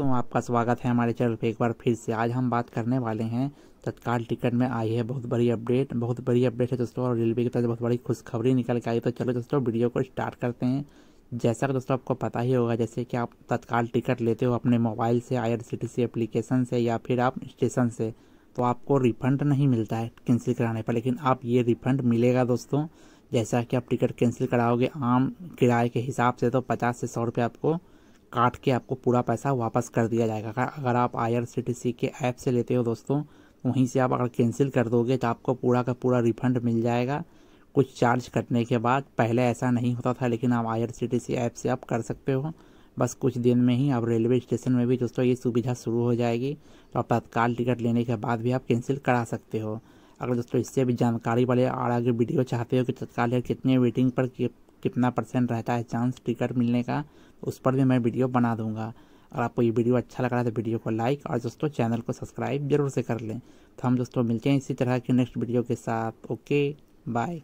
दोस्तों आपका स्वागत है हमारे चैनल पे एक बार फिर से आज हम बात करने वाले हैं तत्काल टिकट में आई है बहुत बड़ी अपडेट बहुत बड़ी अपडेट है दोस्तों और रेलवे की तरफ बहुत बड़ी खुशखबरी निकल के आई तो चलो दोस्तों वीडियो को स्टार्ट करते हैं जैसा कि दोस्तों आपको पता ही होगा जैसे कि आप तत्काल टिकट लेते हो अपने मोबाइल से आई एप्लीकेशन से या फिर आप स्टेशन से तो आपको रिफंड नहीं मिलता है कैंसिल कराने पर लेकिन आप ये रिफंड मिलेगा दोस्तों जैसा कि आप टिकट कैंसिल कराओगे आम किराए के हिसाब से तो पचास से सौ रुपये आपको काट के आपको पूरा पैसा वापस कर दिया जाएगा अगर आप आई के ऐप से लेते हो दोस्तों वहीं से आप अगर कैंसिल कर दोगे तो आपको पूरा का पूरा रिफंड मिल जाएगा कुछ चार्ज कटने के बाद पहले ऐसा नहीं होता था लेकिन आप आई ऐप से आप कर सकते हो बस कुछ दिन में ही आप रेलवे स्टेशन में भी दोस्तों ये सुविधा शुरू हो जाएगी तो आप तत्काल टिकट लेने के बाद भी आप कैंसिल करा सकते हो अगर दोस्तों इससे भी जानकारी वाले और आगे वीडियो चाहते हो कि तत्काल कितने वेटिंग पर कितना परसेंट रहता है चांस टिकट मिलने का उस पर भी मैं वीडियो बना दूंगा और आपको ये वीडियो अच्छा लग रहा है तो वीडियो को लाइक और दोस्तों चैनल को सब्सक्राइब जरूर से कर लें तो हम दोस्तों मिलते हैं इसी तरह की नेक्स्ट वीडियो के साथ ओके बाय